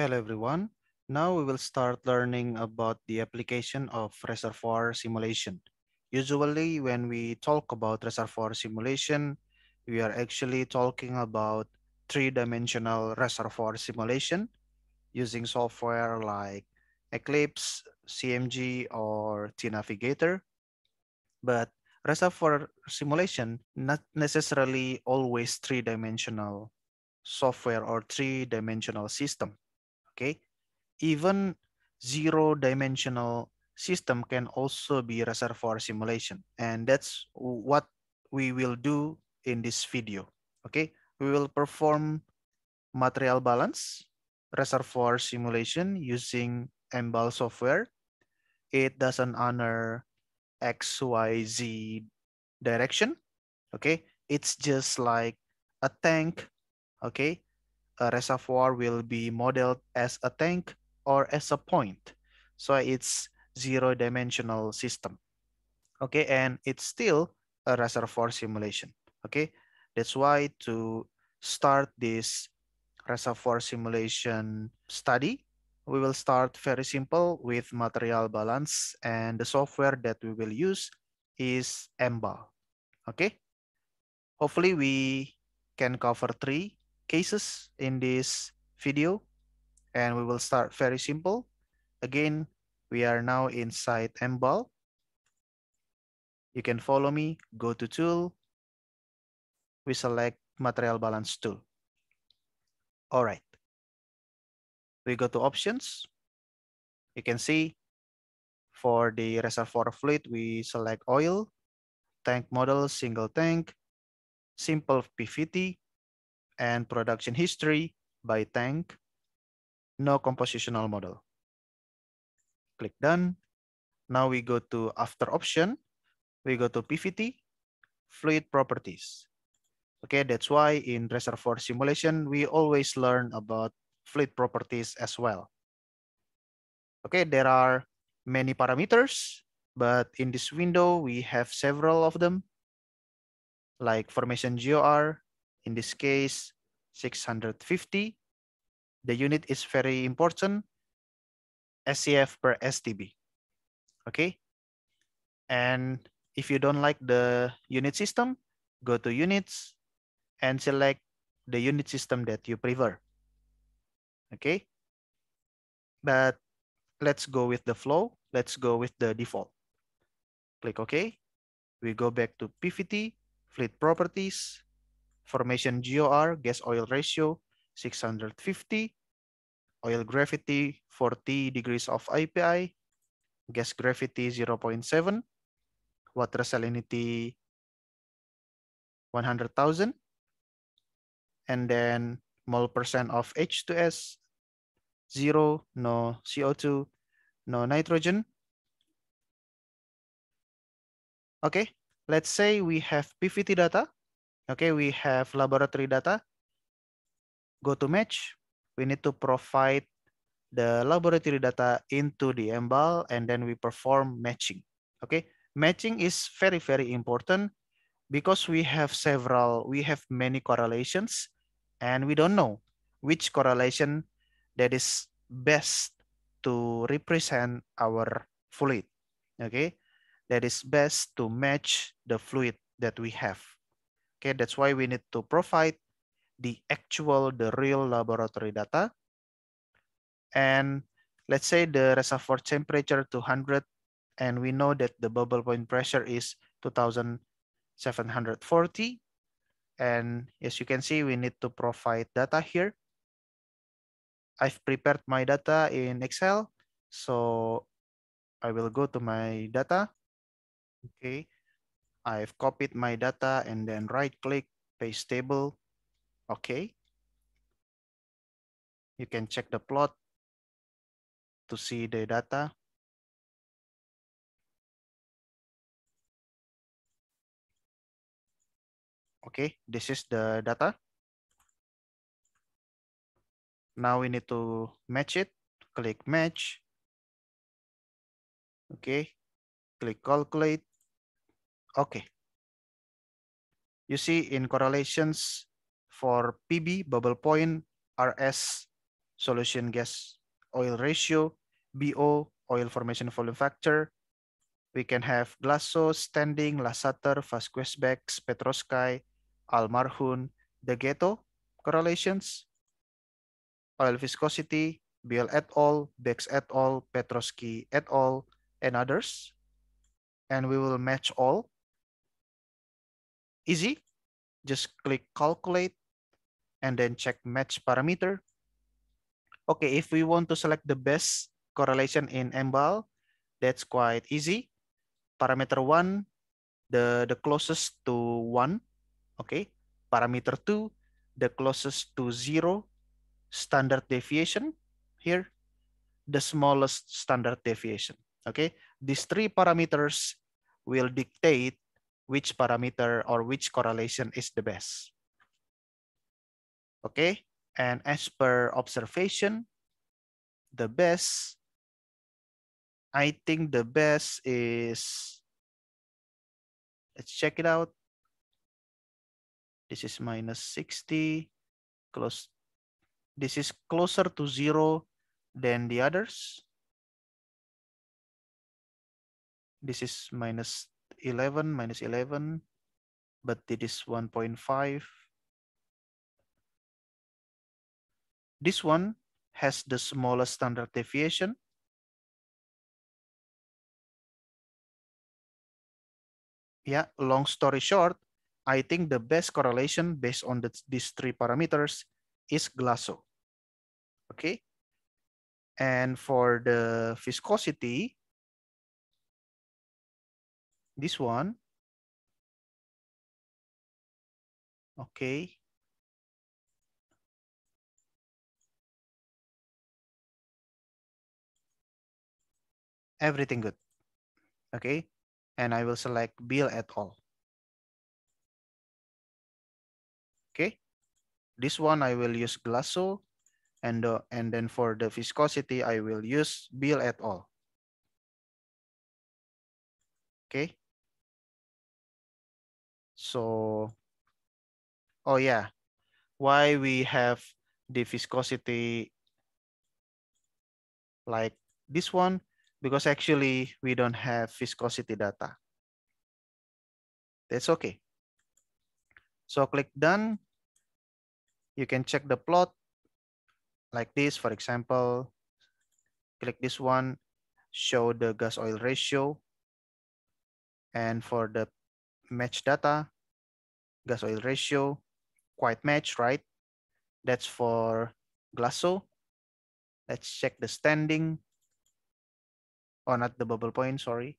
Hello everyone. Now we will start learning about the application of reservoir simulation. Usually when we talk about reservoir simulation, we are actually talking about three-dimensional reservoir simulation using software like Eclipse, CMG, or T-Navigator. But reservoir simulation not necessarily always three-dimensional software or three-dimensional system okay? Even zero dimensional system can also be reservoir simulation. And that's what we will do in this video, okay? We will perform material balance, reservoir simulation using embal software. It doesn't honor XYZ direction, okay? It's just like a tank, okay? a uh, reservoir will be modeled as a tank or as a point. So it's zero dimensional system. Okay, and it's still a reservoir simulation. Okay, that's why to start this reservoir simulation study, we will start very simple with material balance and the software that we will use is Emba. Okay, hopefully we can cover three cases in this video and we will start very simple. Again, we are now inside MBAL. You can follow me, go to tool. We select material balance tool. All right. We go to options. You can see for the reservoir fluid, we select oil, tank model, single tank, simple PVT, and production history by tank, no compositional model. Click done. Now we go to after option. We go to PVT, fluid properties. Okay, that's why in reservoir simulation, we always learn about fluid properties as well. Okay, there are many parameters, but in this window, we have several of them, like formation GOR, in this case, 650. The unit is very important, SCF per STB, okay? And if you don't like the unit system, go to units and select the unit system that you prefer, okay? But let's go with the flow. Let's go with the default. Click OK. We go back to PVT, fleet properties, formation GOR, gas oil ratio, 650, oil gravity 40 degrees of API, gas gravity 0.7, water salinity 100,000, and then mole percent of H2S, zero, no CO2, no nitrogen. Okay, let's say we have PVT data Okay, we have laboratory data. Go to match. We need to provide the laboratory data into the MBAL and then we perform matching. Okay, matching is very, very important because we have several, we have many correlations and we don't know which correlation that is best to represent our fluid. Okay, that is best to match the fluid that we have. Okay, that's why we need to provide the actual, the real laboratory data. And let's say the reservoir temperature 200, and we know that the bubble point pressure is 2740. And as you can see, we need to provide data here. I've prepared my data in Excel. So I will go to my data. Okay, I've copied my data and then right click, paste table. Okay. You can check the plot to see the data. Okay, this is the data. Now we need to match it. Click match. Okay, click calculate. Okay. You see in correlations for PB, bubble point, RS, solution gas oil ratio, BO, oil formation volume factor, we can have Glasso, Standing, Lasater Vasquez-Beck, Petrosky, Almarhun, the Ghetto correlations, oil viscosity, Biel et al., Bex et al., Petrosky et al., and others. And we will match all easy. Just click calculate and then check match parameter. Okay, if we want to select the best correlation in MBAL, that's quite easy. Parameter one, the, the closest to one, okay. Parameter two, the closest to zero standard deviation here, the smallest standard deviation, okay. These three parameters will dictate which parameter or which correlation is the best. Okay, and as per observation, the best, I think the best is, let's check it out. This is minus 60, close. This is closer to zero than the others. This is minus 11 minus 11, but it is 1.5. This one has the smallest standard deviation. Yeah, long story short, I think the best correlation based on the, these three parameters is glasso. Okay. And for the viscosity, this one. Okay. Everything good. Okay. And I will select Bill et al. Okay. This one I will use Glasso and, uh, and then for the viscosity, I will use Bill et al. Okay. So, oh yeah, why we have the viscosity like this one? Because actually we don't have viscosity data. That's okay. So click done. You can check the plot like this. For example, click this one, show the gas oil ratio. And for the match data, gas oil ratio, quite match, right? That's for Glasso. Let's check the standing. Oh, not the bubble point, sorry.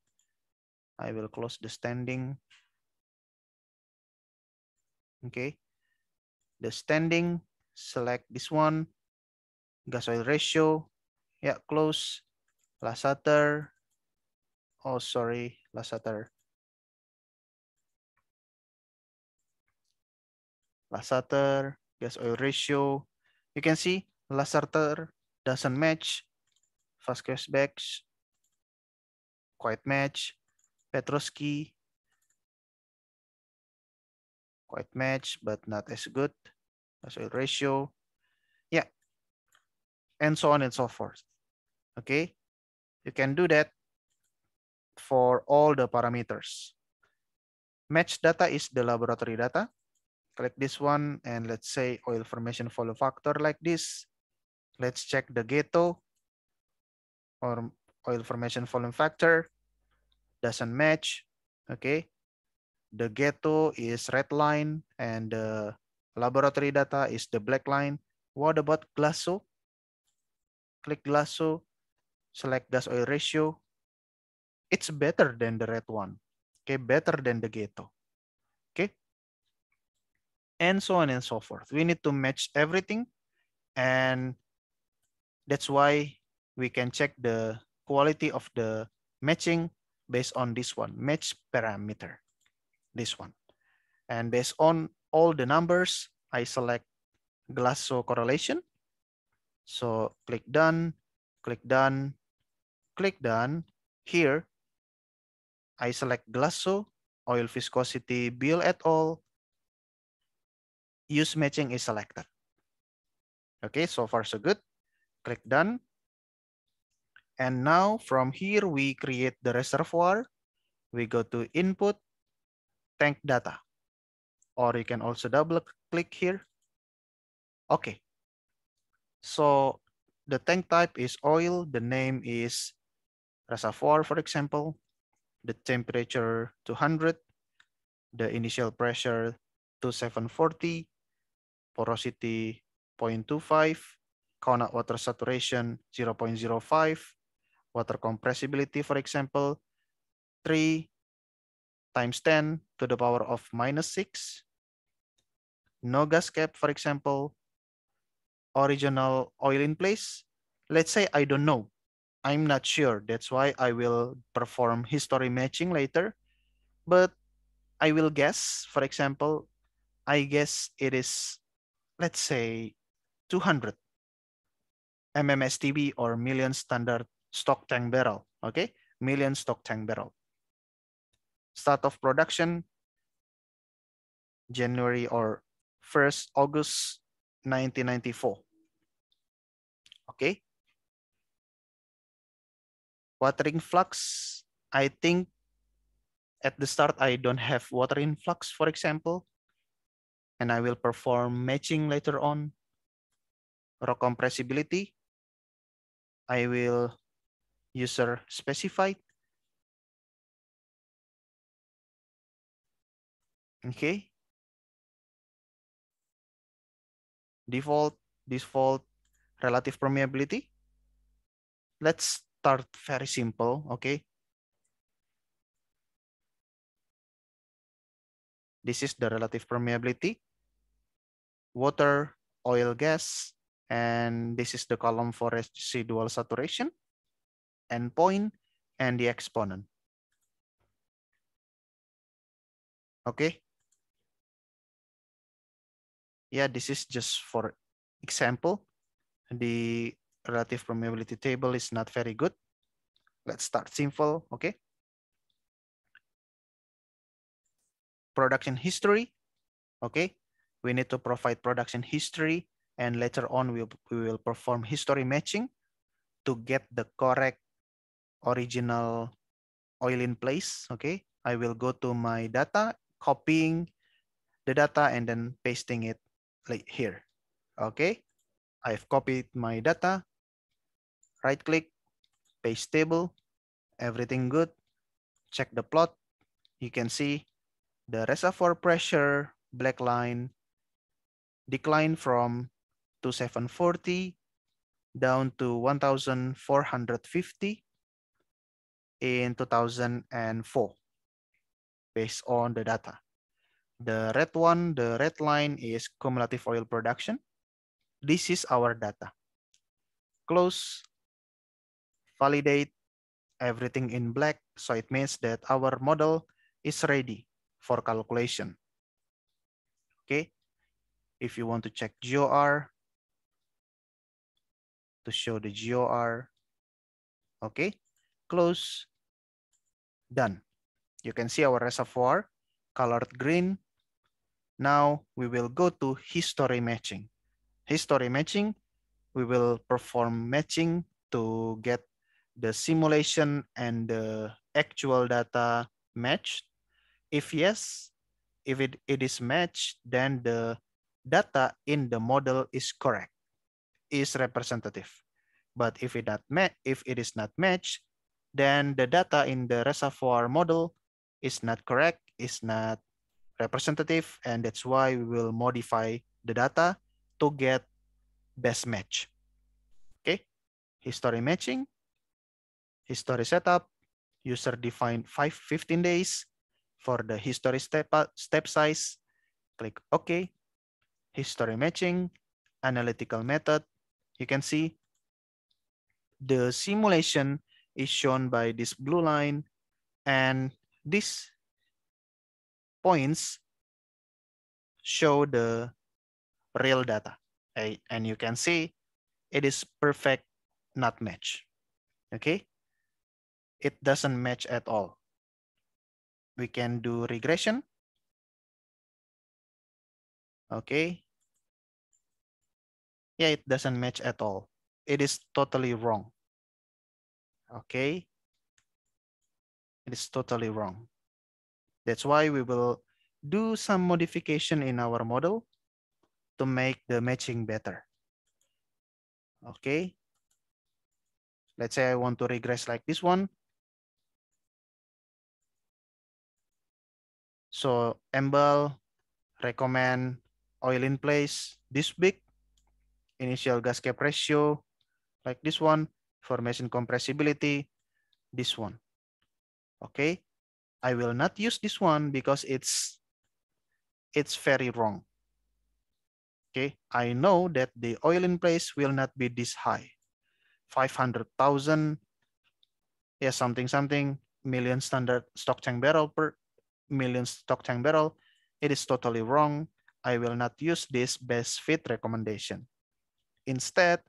I will close the standing. Okay. The standing, select this one. Gas oil ratio. Yeah, close. Lasater. Oh, sorry, Lasater. Lasater gas oil ratio. You can see Lasater doesn't match. gas bags, quite match. Petroski quite match, but not as good. Gas oil ratio. Yeah. And so on and so forth. Okay. You can do that for all the parameters. Match data is the laboratory data. Click this one and let's say oil formation follow factor like this. Let's check the ghetto or oil formation volume factor doesn't match. Okay. The ghetto is red line and the laboratory data is the black line. What about glasso? Click glasso, select gas oil ratio. It's better than the red one. Okay, better than the ghetto. Okay, and so on and so forth. We need to match everything and that's why we can check the quality of the matching based on this one, match parameter, this one. And based on all the numbers, I select Glasso correlation. So click done, click done, click done. Here, I select Glasso, oil viscosity, Bill et al., use matching is selected. Okay, so far so good. Click done. And now from here, we create the reservoir. We go to input, tank data. Or you can also double click here. Okay. So the tank type is oil. The name is reservoir, for example. The temperature 200. The initial pressure 2740 porosity 0.25, coconut water saturation 0.05, water compressibility, for example, 3 times 10 to the power of minus 6. No gas cap, for example, original oil in place. Let's say I don't know. I'm not sure. That's why I will perform history matching later. But I will guess, for example, I guess it is let's say 200 MMSTB or million standard stock tank barrel, okay? Million stock tank barrel. Start of production, January or 1st August 1994. Okay. Watering flux, I think at the start I don't have water influx, for example and I will perform matching later on. Row compressibility, I will user specified. Okay. Default, default, relative permeability. Let's start very simple, okay? This is the relative permeability water, oil, gas, and this is the column for residual saturation, endpoint, and the exponent. Okay. Yeah, this is just for example. The relative permeability table is not very good. Let's start simple, okay? Production history, okay? we need to provide production history and later on we'll, we will perform history matching to get the correct original oil in place, okay? I will go to my data, copying the data and then pasting it like here, okay? I've copied my data, right click, paste table, everything good, check the plot. You can see the reservoir pressure, black line, decline from 2740 down to 1450 in 2004 based on the data. The red one, the red line is cumulative oil production. This is our data. Close, validate everything in black. So it means that our model is ready for calculation. Okay, if you want to check GOR, to show the GOR, okay, close, done. You can see our reservoir colored green. Now we will go to history matching. History matching, we will perform matching to get the simulation and the actual data matched? If yes, if it, it is matched, then the data in the model is correct, is representative. But if it, not if it is not matched, then the data in the reservoir model is not correct, is not representative, and that's why we will modify the data to get best match. Okay, history matching, history setup, user defined 5, 15 days for the history step, step size, click OK history matching, analytical method. You can see the simulation is shown by this blue line and these points show the real data. And you can see it is perfect not match. Okay? It doesn't match at all. We can do regression Okay. Yeah, it doesn't match at all. It is totally wrong. Okay. It is totally wrong. That's why we will do some modification in our model to make the matching better. Okay. Let's say I want to regress like this one. So Emble recommend oil in place this big, initial gas cap ratio like this one, formation compressibility, this one. Okay, I will not use this one because it's it's very wrong. Okay, I know that the oil in place will not be this high. 500,000, yeah, something, something, million standard stock tank barrel per million stock tank barrel. It is totally wrong. I will not use this best fit recommendation. Instead,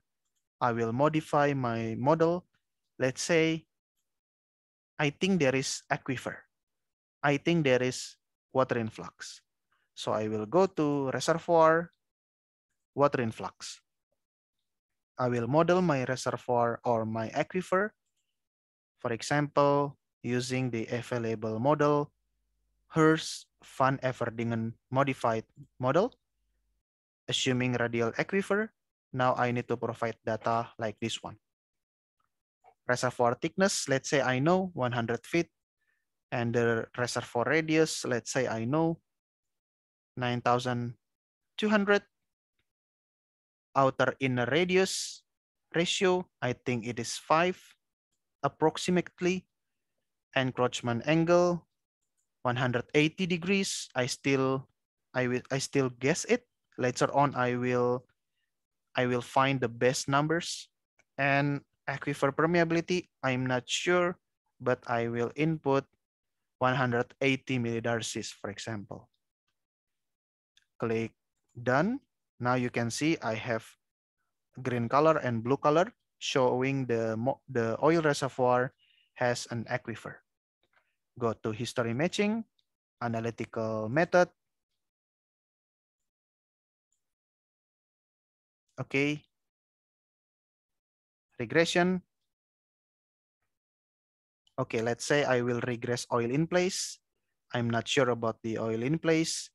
I will modify my model. Let's say, I think there is aquifer. I think there is water influx. So I will go to reservoir, water influx. I will model my reservoir or my aquifer, for example, using the available model Hers van Everdingen modified model. Assuming radial aquifer, now I need to provide data like this one. Reservoir thickness, let's say I know 100 feet. And the reservoir radius, let's say I know 9,200. Outer inner radius ratio, I think it is 5 approximately. Encroachment angle, 180 degrees i still i will i still guess it later on i will i will find the best numbers and aquifer permeability i'm not sure but i will input 180 millidarcies for example click done now you can see i have green color and blue color showing the the oil reservoir has an aquifer go to history matching, analytical method. Okay. Regression. Okay, let's say I will regress oil in place. I'm not sure about the oil in place.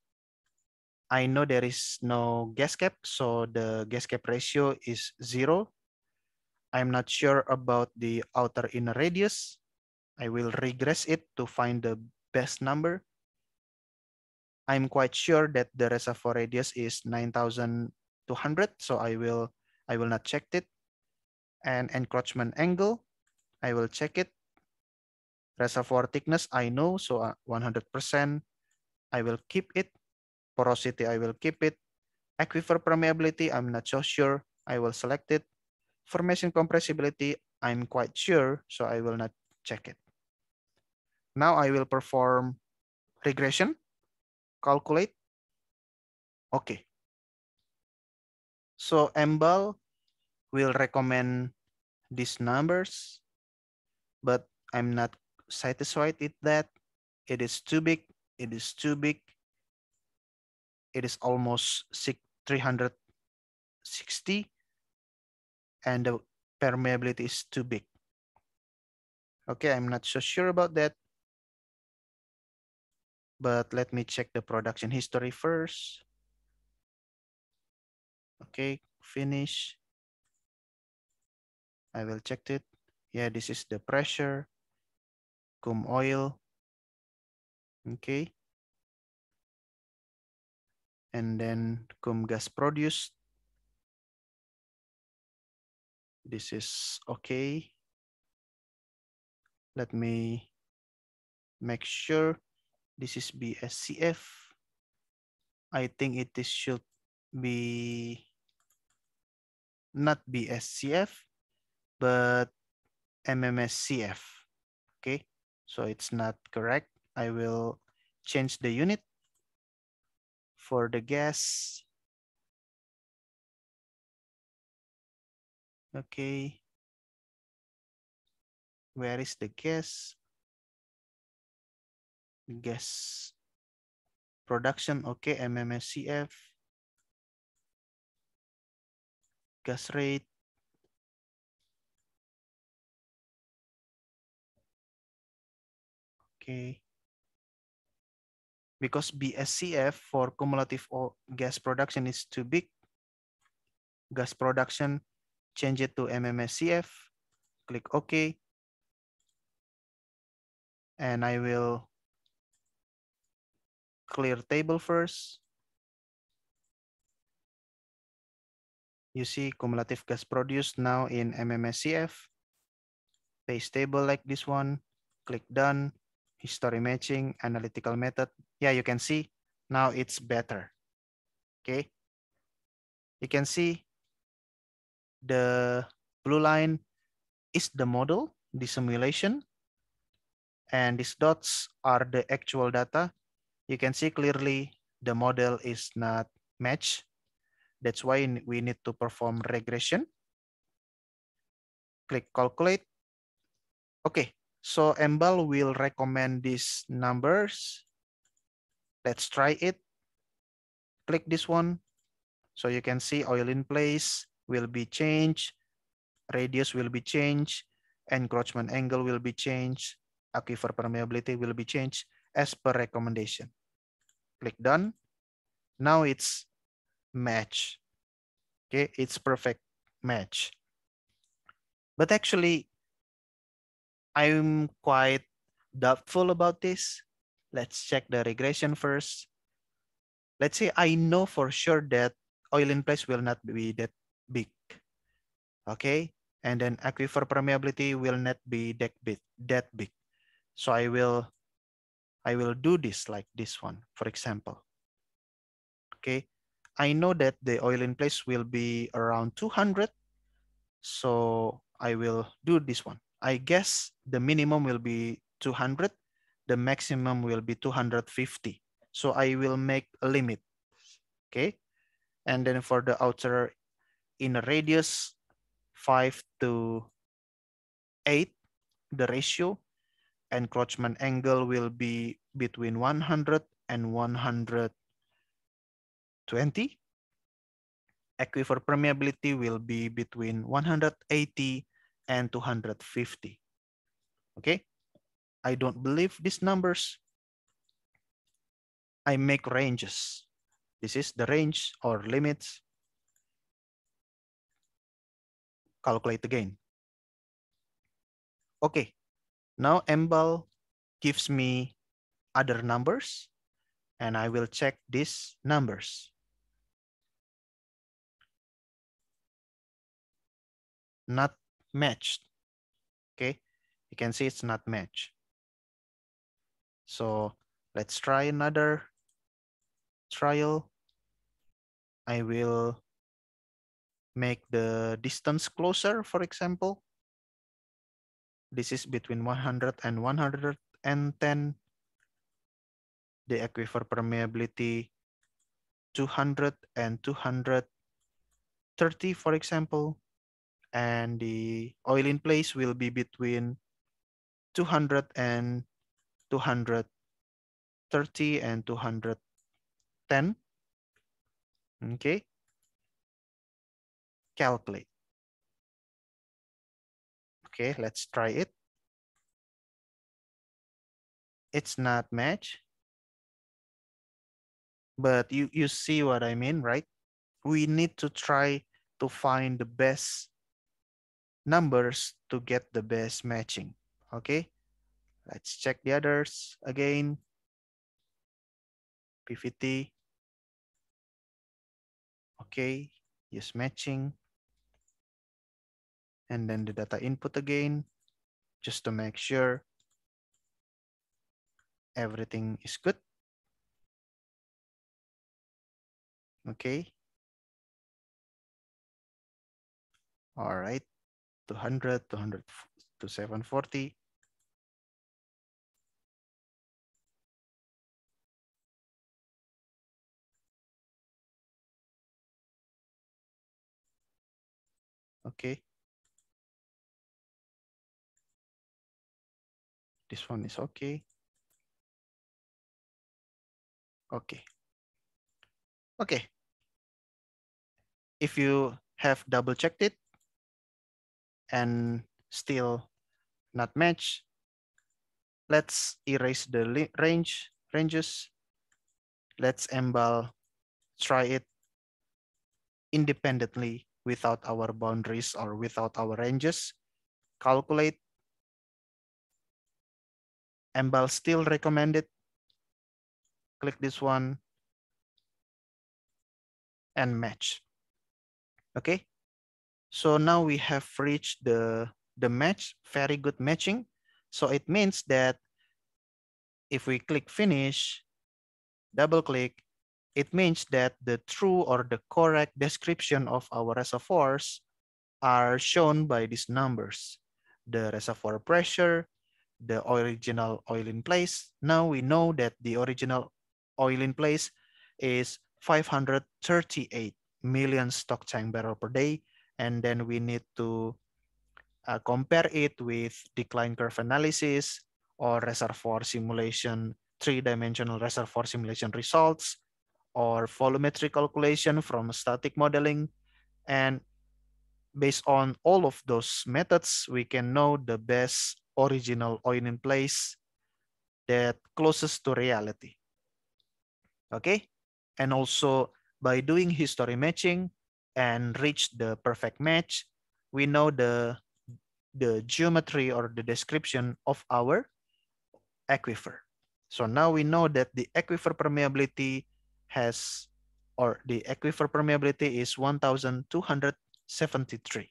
I know there is no gas cap, so the gas cap ratio is zero. I'm not sure about the outer inner radius. I will regress it to find the best number. I'm quite sure that the reservoir radius is 9,200, so I will, I will not check it. And encroachment angle, I will check it. Reservoir thickness, I know, so 100%, uh, I will keep it. Porosity, I will keep it. Aquifer permeability, I'm not so sure, I will select it. Formation compressibility, I'm quite sure, so I will not check it. Now I will perform regression, calculate. Okay. So MBAL will recommend these numbers, but I'm not satisfied with that. It is too big. It is too big. It is almost 360 and the permeability is too big. Okay, I'm not so sure about that but let me check the production history first. Okay, finish. I will check it. Yeah, this is the pressure, cum oil. Okay. And then cum gas produced. This is okay. Let me make sure this is BSCF. I think it is, should be not BSCF, but MMSCF. Okay, so it's not correct. I will change the unit for the gas. Okay, where is the gas? gas production, okay, MMSCF, gas rate, okay. Because BSCF for cumulative gas production is too big, gas production, change it to MMSCF, click OK. And I will clear table first. You see cumulative gas produced now in MMSCF. Paste table like this one. Click done. History matching, analytical method. Yeah, you can see now it's better. Okay. You can see the blue line is the model, the simulation, and these dots are the actual data you can see clearly the model is not matched. That's why we need to perform regression. Click calculate. Okay, so MBAL will recommend these numbers. Let's try it. Click this one. So you can see oil in place will be changed, radius will be changed, encroachment angle will be changed, aquifer permeability will be changed as per recommendation. Click done. Now it's match. Okay, it's perfect match. But actually, I'm quite doubtful about this. Let's check the regression first. Let's say I know for sure that oil in place will not be that big. Okay, and then aquifer permeability will not be that big that big so i will I will do this like this one, for example. Okay, I know that the oil in place will be around 200. So I will do this one. I guess the minimum will be 200. The maximum will be 250. So I will make a limit. Okay. And then for the outer inner radius, 5 to 8, the ratio encroachment angle will be between 100 and 120. Aquifer permeability will be between 180 and 250. Okay, I don't believe these numbers. I make ranges. This is the range or limits. Calculate again. Okay, now MBAL gives me other numbers and I will check these numbers. Not matched, okay? You can see it's not matched. So let's try another trial. I will make the distance closer, for example this is between 100 and 110. The aquifer permeability 200 and 230, for example. And the oil in place will be between 200 and 230 and 210. Okay. Calculate. Okay, let's try it. It's not match. But you, you see what I mean, right? We need to try to find the best numbers to get the best matching. Okay, let's check the others again. PVT. Okay, use matching and then the data input again, just to make sure everything is good. Okay. All right, 200, 200 to 740. Okay. This one is okay. Okay. Okay. If you have double checked it and still not match, let's erase the range ranges. Let's embal, try it independently without our boundaries or without our ranges. Calculate Embal still recommended. Click this one and match. Okay, so now we have reached the, the match, very good matching. So it means that if we click finish, double click, it means that the true or the correct description of our reservoirs are shown by these numbers. The reservoir pressure, the original oil in place. Now we know that the original oil in place is 538 million stock tank barrel per day. And then we need to uh, compare it with decline curve analysis or reservoir simulation, three-dimensional reservoir simulation results, or volumetric calculation from static modeling, and based on all of those methods, we can know the best original oiling place that closest to reality. Okay? And also by doing history matching and reach the perfect match, we know the, the geometry or the description of our aquifer. So now we know that the aquifer permeability has, or the aquifer permeability is 1,200 73.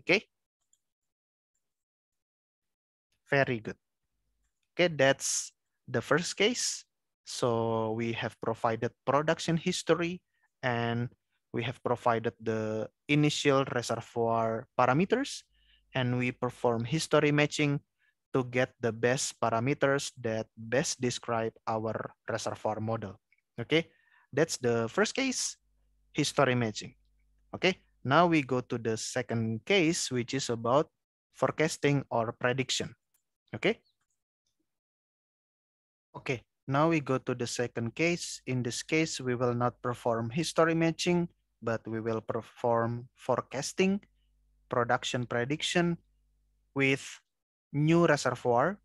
Okay? Very good. Okay, that's the first case. So we have provided production history and we have provided the initial reservoir parameters and we perform history matching to get the best parameters that best describe our reservoir model. Okay, that's the first case, history matching. Okay, now we go to the second case, which is about forecasting or prediction. Okay. Okay. Now we go to the second case. In this case, we will not perform history matching, but we will perform forecasting, production prediction with new reservoir.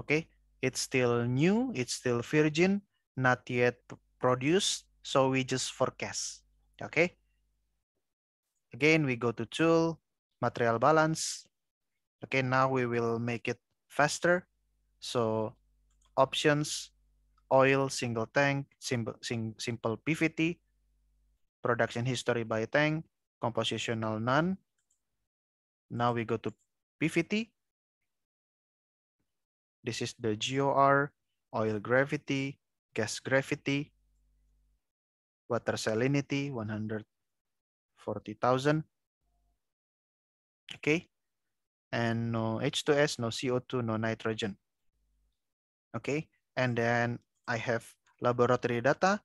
Okay. It's still new. It's still virgin, not yet produced. So we just forecast. Okay. Again, we go to tool, material balance. Okay, now we will make it faster. So options, oil, single tank, simple, simple PVT, production history by tank, compositional none. Now we go to PVT. This is the GOR, oil gravity, gas gravity, water salinity, 100 40,000. Okay. And no H2S, no CO2, no nitrogen. Okay. And then I have laboratory data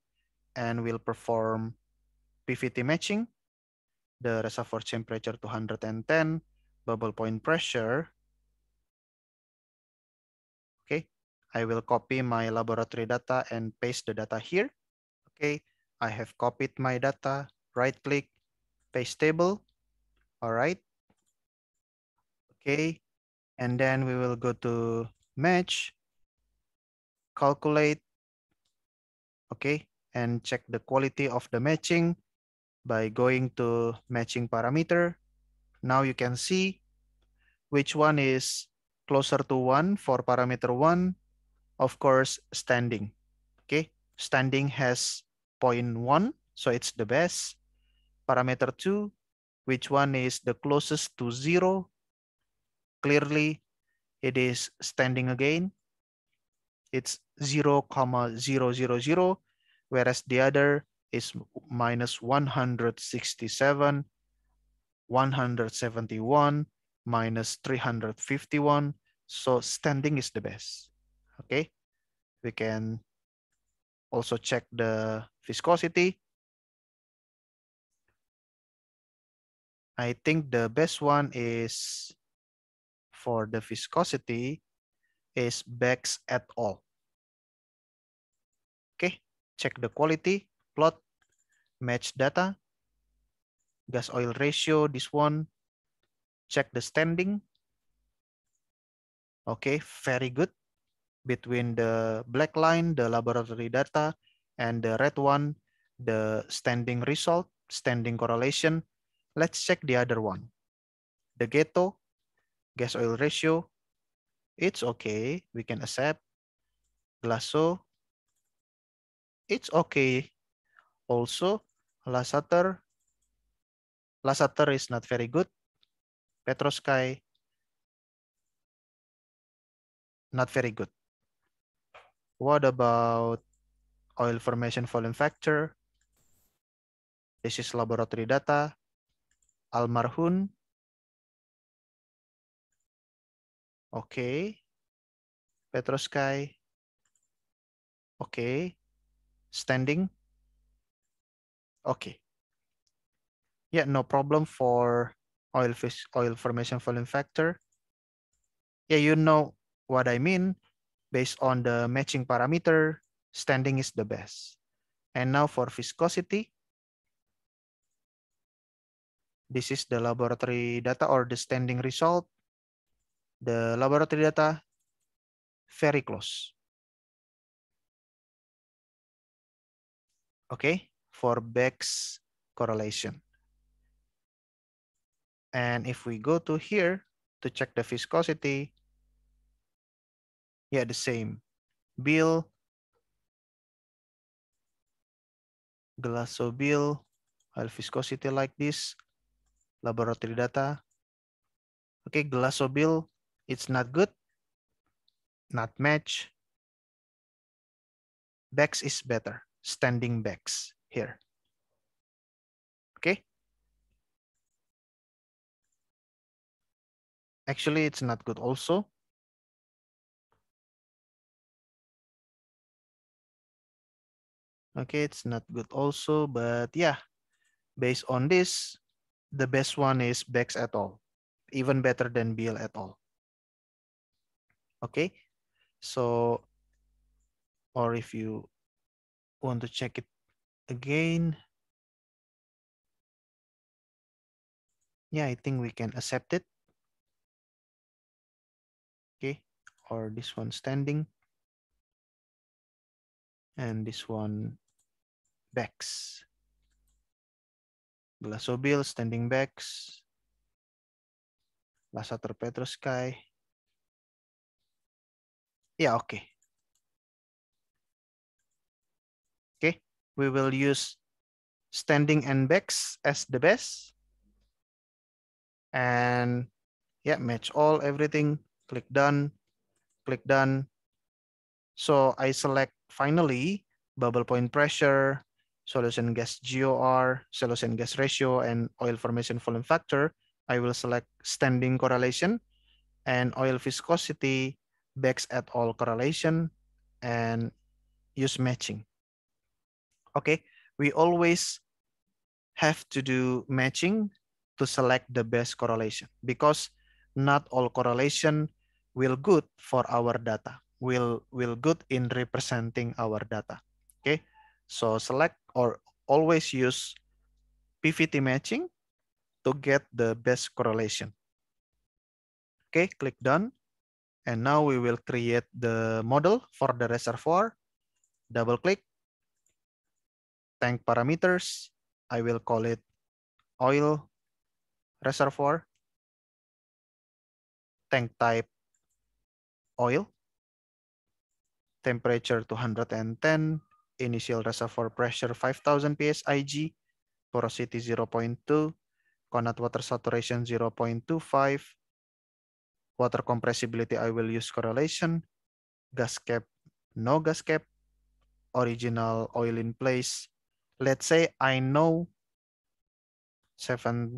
and will perform PVT matching, the reservoir temperature 210, bubble point pressure. Okay. I will copy my laboratory data and paste the data here. Okay. I have copied my data, right click, page table. All right. Okay. And then we will go to match, calculate. Okay. And check the quality of the matching by going to matching parameter. Now you can see which one is closer to one for parameter one. Of course, standing. Okay. Standing has 0.1, so it's the best parameter 2, which one is the closest to 0. Clearly, it is standing again. It's 0, comma 0, 0, 0, whereas the other is minus 167, 171, minus 351. So standing is the best. Okay, we can also check the viscosity. I think the best one is for the viscosity is bags at all. Okay, check the quality, plot, match data, gas oil ratio, this one, check the standing. Okay, very good. Between the black line, the laboratory data, and the red one, the standing result, standing correlation, Let's check the other one. The ghetto, gas oil ratio, it's okay, we can accept. Glasso, it's okay. Also, Lasater, Lasater is not very good. Petrosky, not very good. What about oil formation volume factor? This is laboratory data. Almarhun, Oke. Okay. Petroskai. Oke. Okay. Standing. Oke. Okay. Yeah, no problem for oil fish, oil formation volume factor. Yeah, you know what I mean. Based on the matching parameter, standing is the best. And now for viscosity. This is the laboratory data or the standing result. The laboratory data, very close. Okay, for Beck's correlation. And if we go to here to check the viscosity, yeah, the same. Bill, glass bill, while viscosity like this, laboratory data. Oke, okay, Glassobil, it's not good. Not match. Bags is better. Standing bags here. Okay. Actually, it's not good also. Okay, it's not good also, but yeah, based on this, the best one is Bex et al. Even better than Bill et al. Okay, so or if you want to check it again, yeah, I think we can accept it. Okay, or this one standing and this one Bex. Glasobil, Standing Backs, Lasater Sky. Ya, oke. Okay. Oke, okay. we will use standing and backs as the best. And yeah, match all everything, click done, click done. So I select finally bubble point pressure, solution gas GOR, solution gas ratio, and oil formation volume factor, I will select standing correlation and oil viscosity, Beck's et al. correlation, and use matching. Okay, we always have to do matching to select the best correlation because not all correlation will good for our data, will, will good in representing our data. Okay, so select or always use PVT matching to get the best correlation. Okay, click done. And now we will create the model for the reservoir. Double click, tank parameters. I will call it oil reservoir, tank type oil, temperature 210 initial reservoir pressure 5000 psig, porosity 0.2, Conat water saturation 0.25, water compressibility I will use correlation, gas cap, no gas cap, original oil in place. Let's say I know 750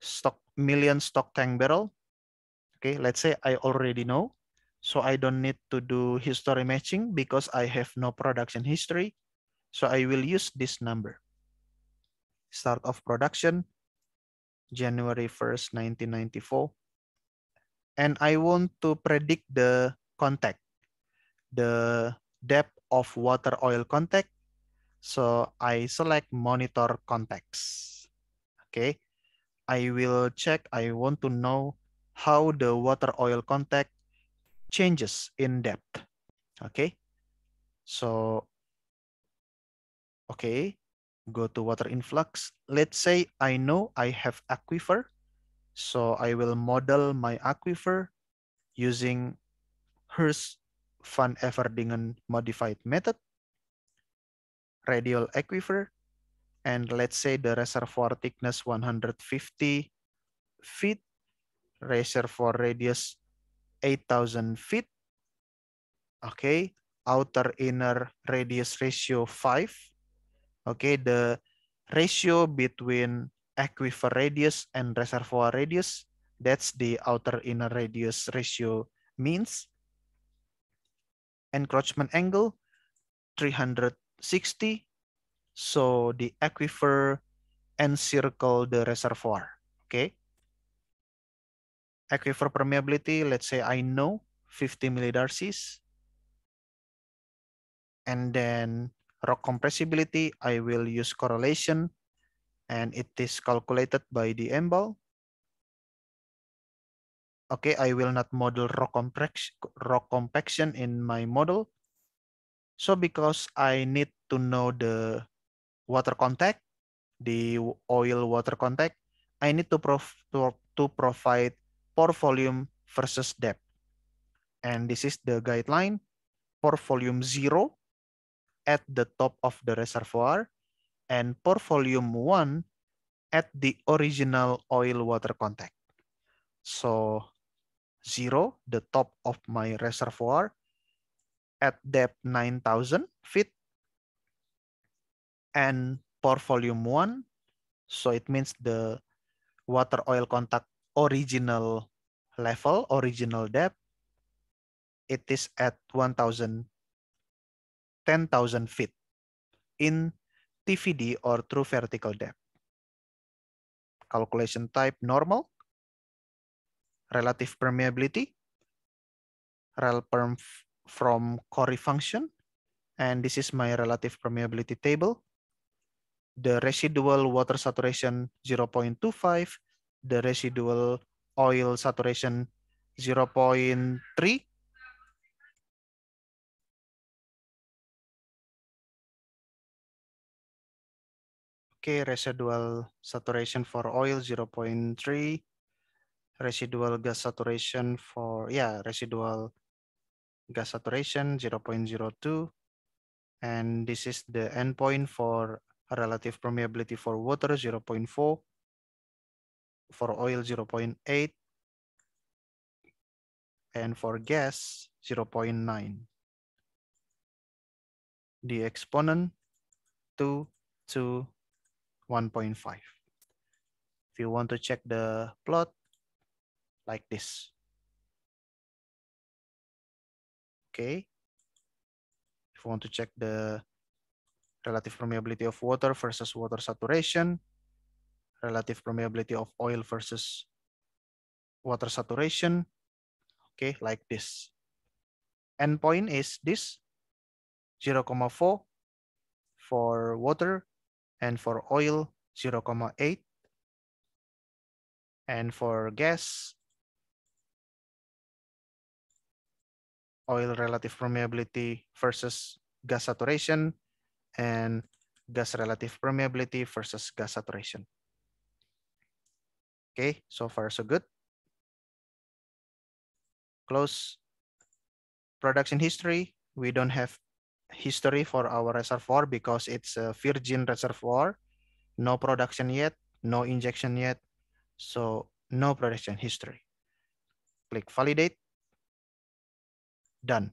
stock million stock tank barrel. Okay, let's say I already know. So I don't need to do history matching because I have no production history. So I will use this number. Start of production, January 1st, 1994. And I want to predict the contact, the depth of water oil contact. So I select monitor contacts. Okay. I will check, I want to know how the water oil contact changes in depth. Okay, so okay, go to water influx. Let's say I know I have aquifer, so I will model my aquifer using Hurst van Everdingen modified method, radial aquifer, and let's say the reservoir thickness 150 feet, reservoir radius 8,000 feet. Okay, outer inner radius ratio 5. Okay, the ratio between aquifer radius and reservoir radius, that's the outer inner radius ratio means. Encroachment angle, 360. So the aquifer encircle the reservoir, okay? aquifer permeability, let's say I know 50 millidarcies. And then rock compressibility, I will use correlation and it is calculated by the EMBOL. Okay, I will not model rock, rock compaction in my model. So because I need to know the water contact, the oil water contact, I need to, prov to, to provide for volume versus depth. And this is the guideline for volume 0 at the top of the reservoir and for volume 1 at the original oil-water contact. So 0, the top of my reservoir, at depth 9,000 feet, and for volume 1, so it means the water-oil contact original level original debt it is at 1000 10,000 feet in TVD or true vertical depth. Calculation type normal, relative permeability, rel perm from Cori function, and this is my relative permeability table. The residual water saturation 0.25, the residual oil saturation 0.3 Oke, okay, residual saturation for oil 0.3, residual gas saturation for yeah, residual gas saturation 0.02 and this is the endpoint for relative permeability for water 0.4 for oil 0.8 and for gas 0.9. The exponent 2 to 1.5. If you want to check the plot like this. Okay. If you want to check the relative permeability of water versus water saturation, relative permeability of oil versus water saturation, okay, like this. Endpoint is this, 0, for water, and for oil, 0, And for gas, oil relative permeability versus gas saturation, and gas relative permeability versus gas saturation. Okay, so far so good. Close products in history. We don't have history for our reservoir because it's a virgin reservoir. No production yet, no injection yet. So no production history. Click validate. Done.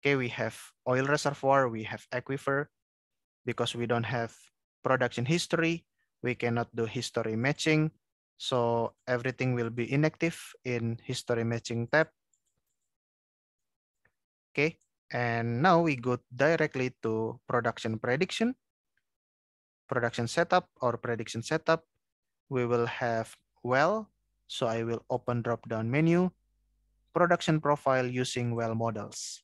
Okay, we have oil reservoir, we have aquifer because we don't have production history we cannot do history matching. So everything will be inactive in history matching tab. Okay, and now we go directly to production prediction, production setup or prediction setup. We will have well, so I will open drop down menu, production profile using well models.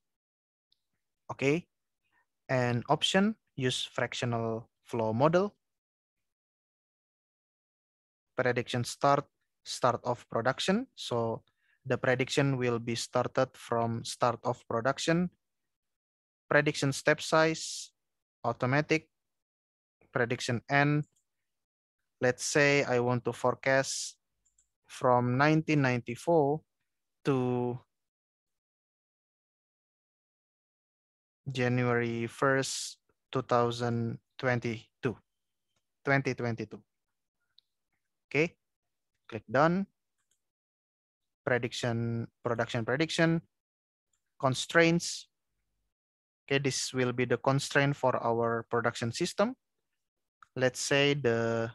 Okay, and option use fractional flow model prediction start, start of production. So the prediction will be started from start of production, prediction step size, automatic, prediction end. Let's say I want to forecast from 1994 to January 1st, 2022, 2022. Okay, click done. Prediction, production prediction, constraints. Okay, this will be the constraint for our production system. Let's say the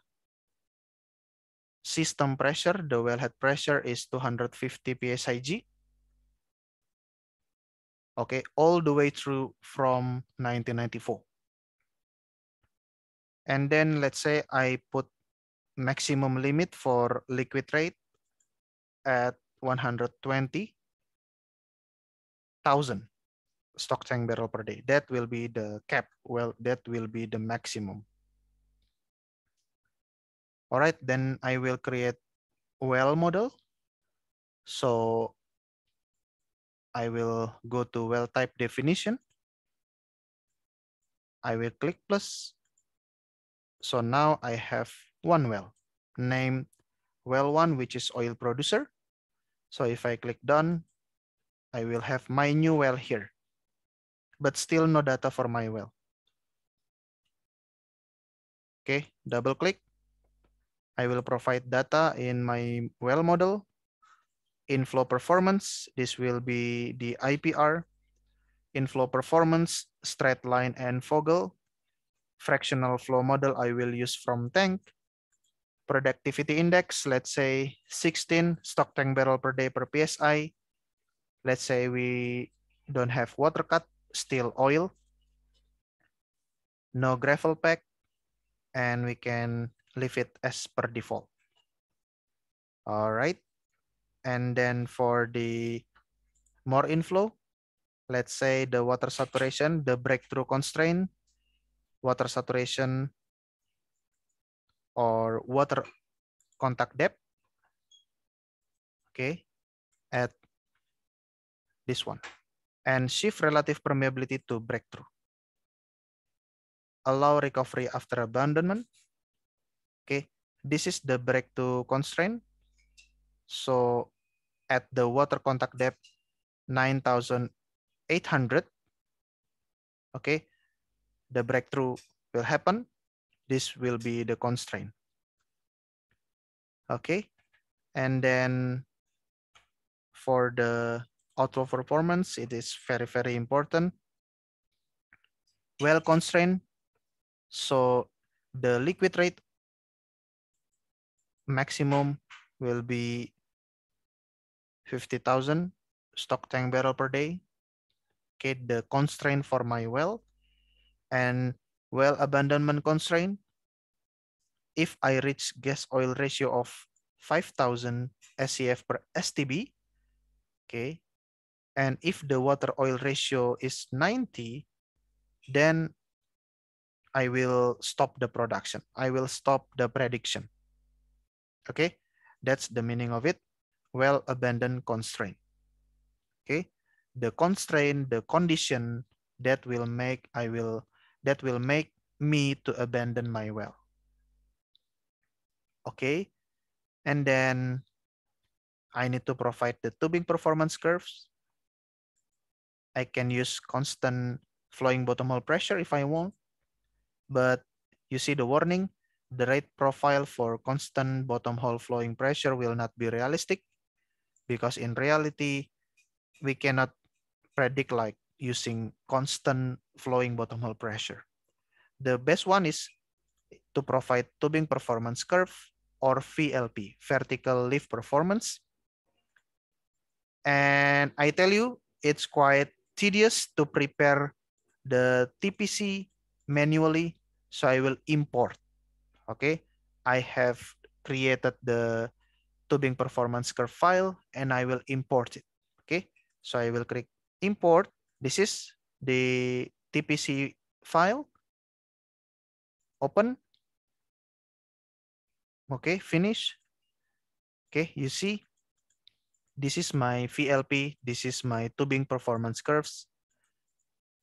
system pressure, the wellhead pressure is 250 PSIG. Okay, all the way through from 1994. And then let's say I put maximum limit for liquid rate at 120,000 stock tank barrel per day. That will be the cap. Well, that will be the maximum. All right, then I will create well model. So I will go to well type definition. I will click plus. So now I have one well. Name well one, which is oil producer. So if I click done, I will have my new well here, but still no data for my well. Okay, double click. I will provide data in my well model. Inflow performance, this will be the IPR. Inflow performance, straight line and Vogel Fractional flow model I will use from tank productivity index, let's say 16 stock tank barrel per day per PSI. Let's say we don't have water cut, still oil, no gravel pack, and we can leave it as per default. All right. And then for the more inflow, let's say the water saturation, the breakthrough constraint, water saturation or water contact depth, okay, at this one. And shift relative permeability to breakthrough. Allow recovery after abandonment. Okay, this is the breakthrough constraint. So at the water contact depth 9,800, okay, the breakthrough will happen this will be the constraint. Okay. And then for the auto performance, it is very, very important. Well constrained. So the liquid rate maximum will be 50,000 stock tank barrel per day. Get the constraint for my well and well abandonment constraint if I reach gas oil ratio of 5000 SCF per STB, okay, and if the water oil ratio is 90, then I will stop the production. I will stop the prediction. Okay, that's the meaning of it. Well abandoned constraint. Okay, the constraint, the condition that will make I will that will make me to abandon my well. Okay. And then I need to provide the tubing performance curves. I can use constant flowing bottom hole pressure if I want. But you see the warning, the rate profile for constant bottom hole flowing pressure will not be realistic because in reality, we cannot predict like using constant flowing bottom hole pressure. The best one is to provide tubing performance curve or VLP, vertical lift performance. And I tell you, it's quite tedious to prepare the TPC manually. So I will import, okay? I have created the tubing performance curve file and I will import it, okay? So I will click import this is the TPC file. Open. Okay, finish. Okay, you see, this is my VLP. This is my tubing performance curves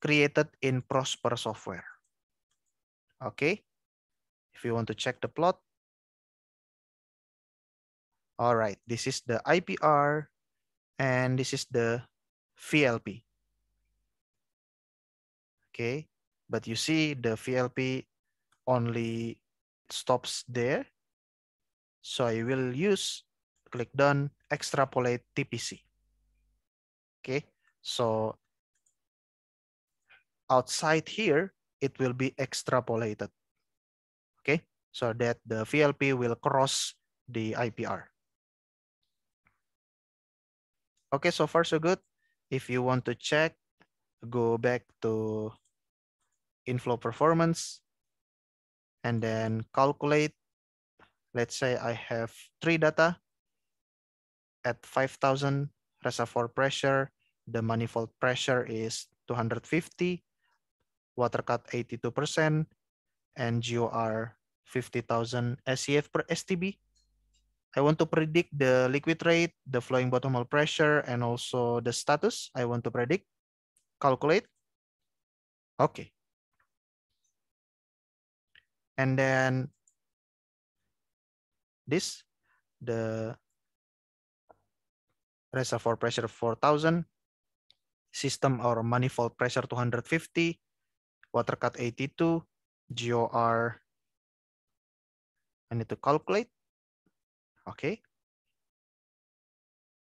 created in Prosper software. Okay, if you want to check the plot. All right, this is the IPR and this is the VLP okay but you see the VLP only stops there so I will use click done extrapolate TPC okay so outside here it will be extrapolated okay so that the VLP will cross the IPR okay so far so good if you want to check go back to inflow performance and then calculate. Let's say I have three data at 5,000 reservoir pressure. The manifold pressure is 250, water cut 82%, and GOR 50,000 SCF per STB. I want to predict the liquid rate, the flowing bottom hole pressure, and also the status I want to predict. Calculate. Okay, and then this the reservoir pressure 4000 system or manifold pressure 250 water cut 82 GOR I need to calculate okay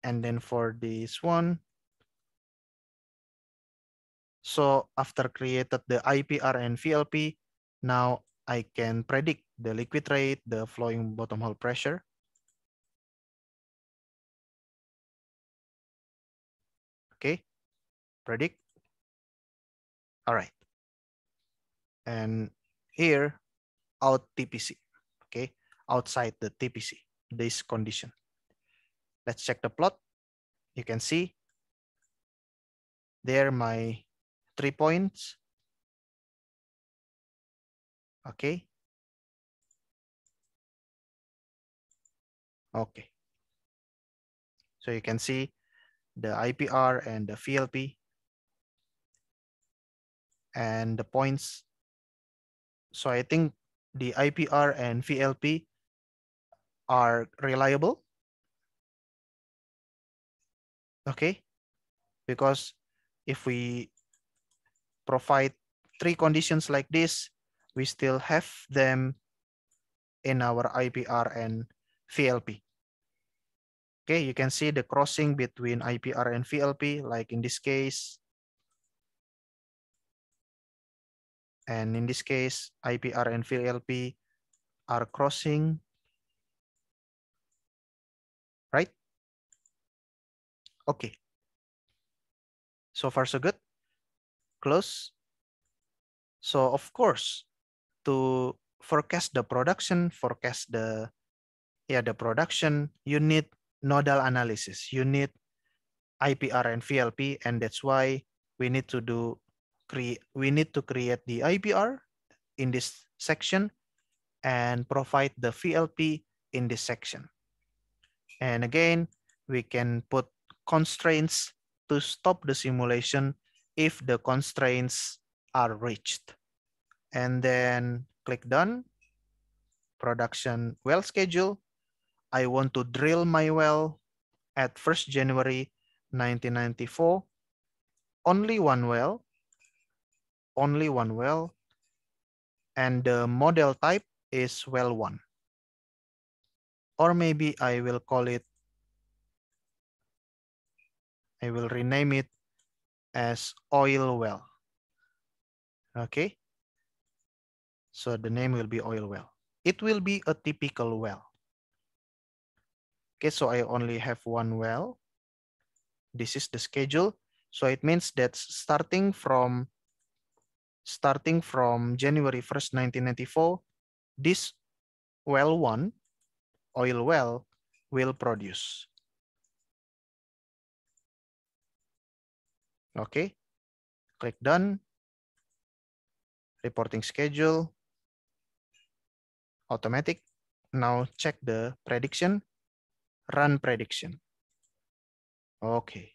and then for this one so after created the IPR and VLP now I can predict the liquid rate, the flowing bottom hole pressure. Okay, predict. All right. And here, out TPC, okay, outside the TPC, this condition. Let's check the plot. You can see there my three points Okay. Okay. So you can see the IPR and the VLP and the points. So I think the IPR and VLP are reliable. Okay, because if we provide three conditions like this, we still have them in our IPR and VLP. Okay, you can see the crossing between IPR and VLP, like in this case. And in this case, IPR and VLP are crossing, right? Okay. So far, so good. Close. So of course, to forecast the production, forecast the yeah the production, you need nodal analysis. You need IPR and VLP, and that's why we need to do create we need to create the IPR in this section and provide the VLP in this section. And again, we can put constraints to stop the simulation if the constraints are reached and then click done. Production well schedule. I want to drill my well at 1st January 1994. Only one well, only one well, and the model type is well one. Or maybe I will call it, I will rename it as oil well. Okay, so the name will be oil well. It will be a typical well. Okay, so I only have one well. This is the schedule. So it means that starting from starting from January 1st, 1994, this well one, oil well, will produce. Okay, click done. Reporting schedule automatic. Now check the prediction, run prediction. Okay.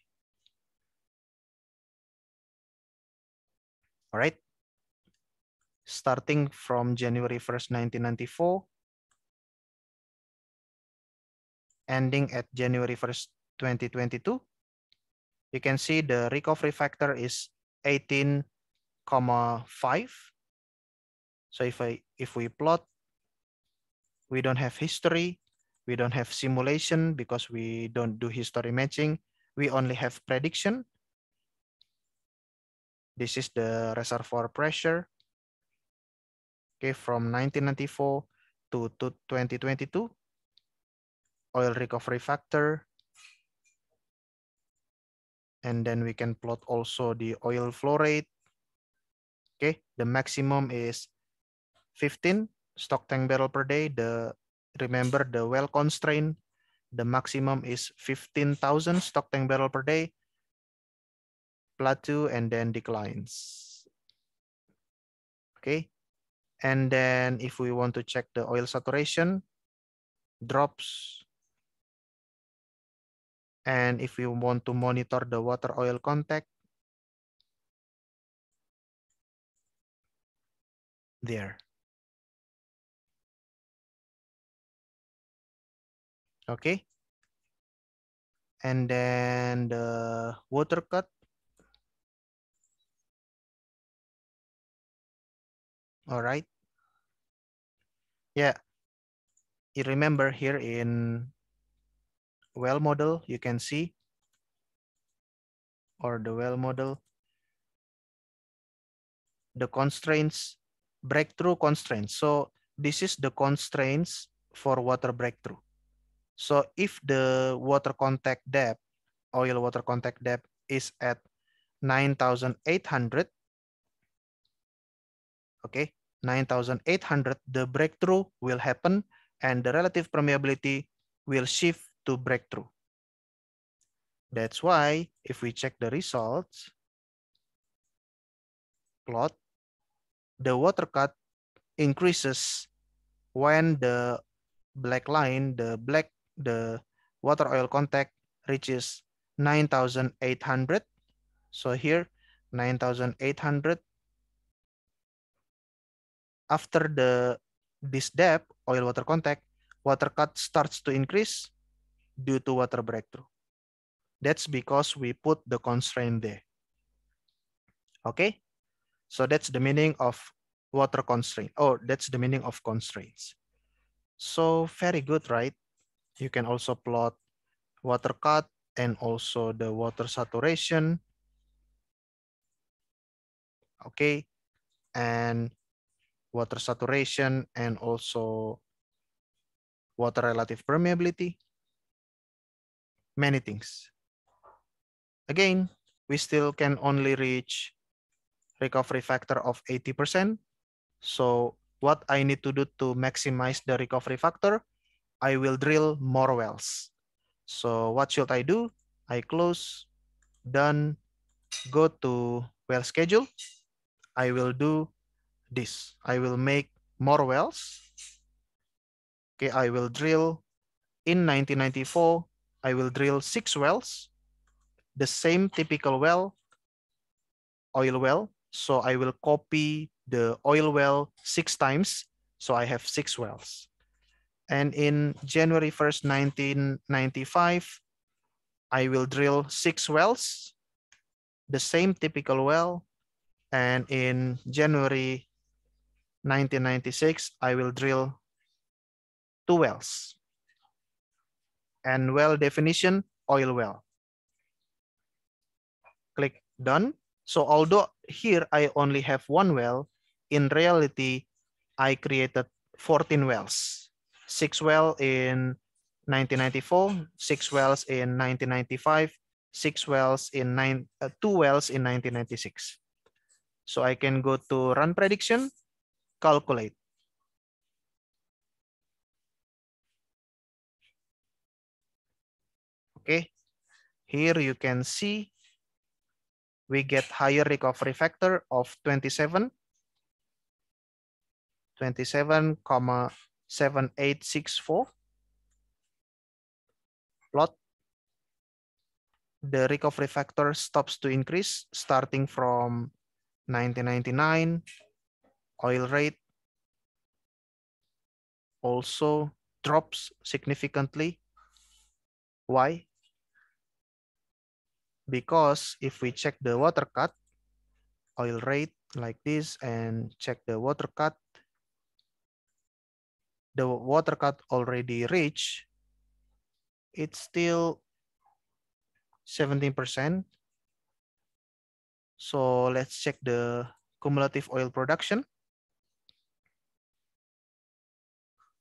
All right. Starting from January 1st, 1994, ending at January 1st, 2022, you can see the recovery factor is 18, comma 5. So if I if we plot we don't have history, we don't have simulation because we don't do history matching, we only have prediction. This is the reservoir pressure okay, from 1994 to, 2022, oil recovery factor, and then we can plot also the oil flow rate. Okay, the maximum is 15 stock tank barrel per day, the remember the well constraint, the maximum is 15,000 stock tank barrel per day, plateau and then declines. Okay. And then if we want to check the oil saturation, drops. And if we want to monitor the water oil contact, there. okay and then the water cut all right yeah you remember here in well model you can see or the well model the constraints breakthrough constraints so this is the constraints for water breakthrough so if the water contact depth, oil water contact depth is at 9,800, okay, 9,800, the breakthrough will happen and the relative permeability will shift to breakthrough. That's why if we check the results, plot, the water cut increases when the black line, the black the water oil contact reaches 9,800. So here 9,800. After the this depth, oil water contact, water cut starts to increase due to water breakthrough. That's because we put the constraint there. Okay, so that's the meaning of water constraint. Oh, that's the meaning of constraints. So very good, right? you can also plot water cut and also the water saturation. Okay, and water saturation and also water relative permeability, many things. Again, we still can only reach recovery factor of 80%. So what I need to do to maximize the recovery factor I will drill more wells. So what should I do? I close, done, go to well schedule. I will do this. I will make more wells. Okay, I will drill in 1994. I will drill six wells, the same typical well, oil well. So I will copy the oil well six times. So I have six wells. And in January 1st, 1995, I will drill six wells, the same typical well. And in January 1996, I will drill two wells. And well definition, oil well. Click done. So although here I only have one well, in reality, I created 14 wells six well in 1994, six wells in 1995, six wells in nine, uh, two wells in 1996. So I can go to run prediction, calculate. Okay, here you can see we get higher recovery factor of 27, 27, comma 7864 plot the recovery factor stops to increase starting from 1999 oil rate also drops significantly why because if we check the water cut oil rate like this and check the water cut the water cut already reached, it's still 17%. So let's check the cumulative oil production.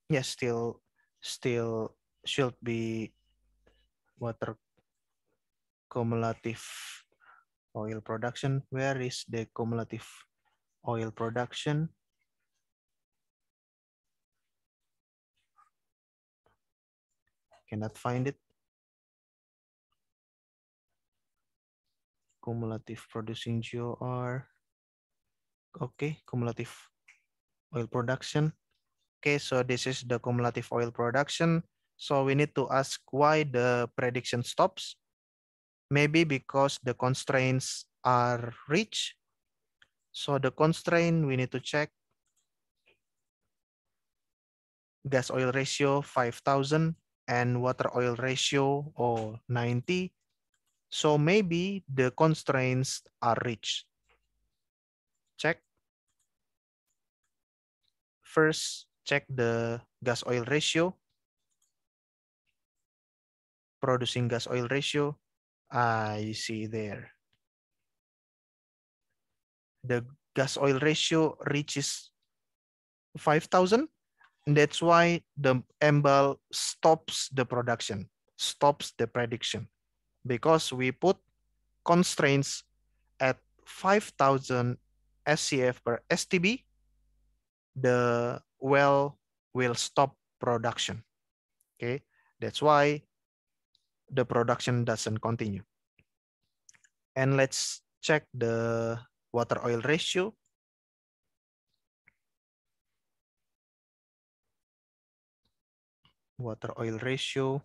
Yes, still, still should be water cumulative oil production. Where is the cumulative oil production? cannot find it. Cumulative producing GOR. Okay, cumulative oil production. Okay, so this is the cumulative oil production. So we need to ask why the prediction stops. Maybe because the constraints are rich. So the constraint we need to check gas oil ratio 5000 and water oil ratio or 90. So maybe the constraints are reached. Check. First, check the gas oil ratio. Producing gas oil ratio. I see there. The gas oil ratio reaches 5,000 and that's why the MBAL stops the production, stops the prediction, because we put constraints at 5,000 SCF per STB, the well will stop production. Okay, that's why the production doesn't continue. And let's check the water oil ratio. water oil ratio.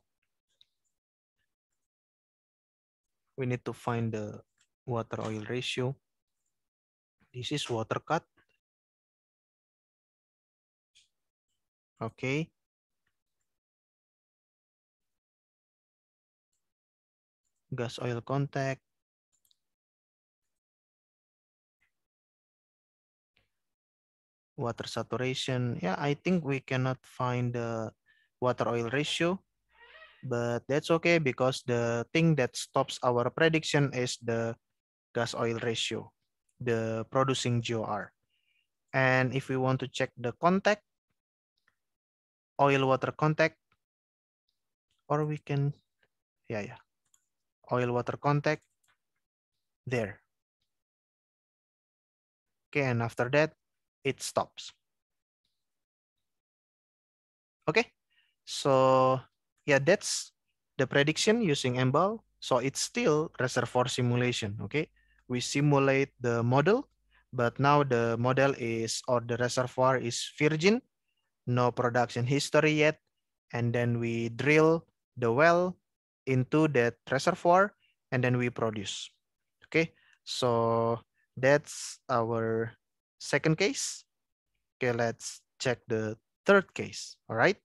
We need to find the water oil ratio. This is water cut. Okay. Gas oil contact. Water saturation. Yeah, I think we cannot find the water oil ratio. But that's okay because the thing that stops our prediction is the gas oil ratio, the producing GOR. And if we want to check the contact, oil water contact, or we can, yeah, yeah, oil water contact there. Okay, and after that, it stops. Okay, So yeah, that's the prediction using MBAL. So it's still reservoir simulation, okay? We simulate the model, but now the model is, or the reservoir is virgin, no production history yet. And then we drill the well into that reservoir and then we produce, okay? So that's our second case. Okay, let's check the third case, all right?